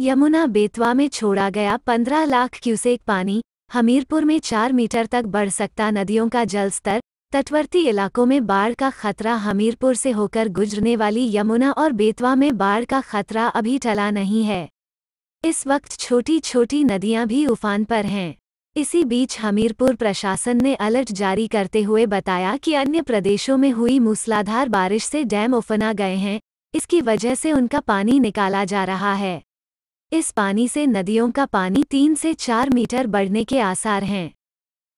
यमुना बेतवा में छोड़ा गया 15 लाख क्यूसेक पानी हमीरपुर में 4 मीटर तक बढ़ सकता नदियों का जलस्तर तटवर्ती इलाकों में बाढ़ का खतरा हमीरपुर से होकर गुजरने वाली यमुना और बेतवा में बाढ़ का खतरा अभी टला नहीं है इस वक्त छोटी छोटी नदियां भी उफान पर हैं इसी बीच हमीरपुर प्रशासन ने अलर्ट जारी करते हुए बताया कि अन्य प्रदेशों में हुई मूसलाधार बारिश से डैम उफना गए हैं इसकी वजह से उनका पानी निकाला जा रहा है इस पानी से नदियों का पानी तीन से चार मीटर बढ़ने के आसार हैं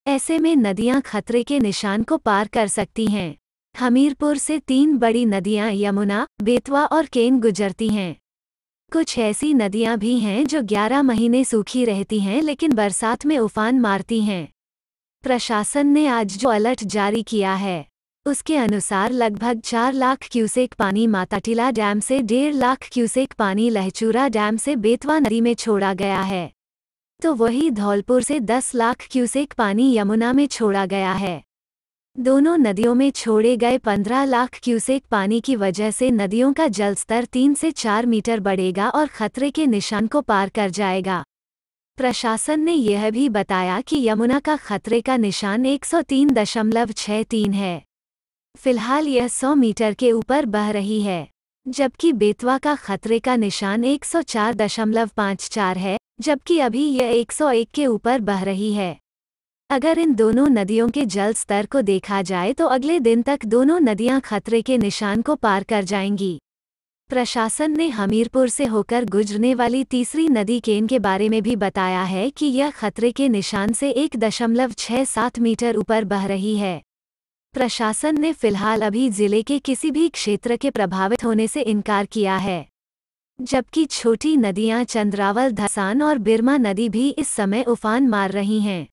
ऐसे में नदियां खतरे के निशान को पार कर सकती हैं हमीरपुर से तीन बड़ी नदियां यमुना बेतवा और केन गुजरती हैं कुछ ऐसी नदियां भी हैं जो 11 महीने सूखी रहती हैं लेकिन बरसात में उफान मारती हैं प्रशासन ने आज जो अलर्ट जारी किया है उसके अनुसार लगभग चार लाख क्यूसेक पानी माताटीला डैम से डेढ़ लाख क्यूसेक पानी लहचूरा डैम से बेतवा नदी में छोड़ा गया है तो वही धौलपुर से दस लाख क्यूसेक पानी यमुना में छोड़ा गया है दोनों नदियों में छोड़े गए पंद्रह लाख क्यूसेक पानी की वजह से नदियों का जलस्तर तीन से चार मीटर बढ़ेगा और खतरे के निशान को पार कर जाएगा प्रशासन ने यह भी बताया कि यमुना का खतरे का निशान एक है फिलहाल यह 100 मीटर के ऊपर बह रही है जबकि बेतवा का खतरे का निशान 104.54 है जबकि अभी यह 101 के ऊपर बह रही है अगर इन दोनों नदियों के जल स्तर को देखा जाए तो अगले दिन तक दोनों नदियां खतरे के निशान को पार कर जाएंगी प्रशासन ने हमीरपुर से होकर गुजरने वाली तीसरी नदी केन के बारे में भी बताया है कि यह खतरे के निशान से 1.67 मीटर ऊपर बह रही है प्रशासन ने फिलहाल अभी जिले के किसी भी क्षेत्र के प्रभावित होने से इनकार किया है जबकि छोटी नदियां चंद्रावल धसान और बिरमा नदी भी इस समय उफान मार रही हैं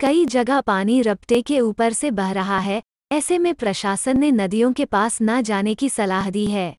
कई जगह पानी रपटे के ऊपर से बह रहा है ऐसे में प्रशासन ने नदियों के पास न जाने की सलाह दी है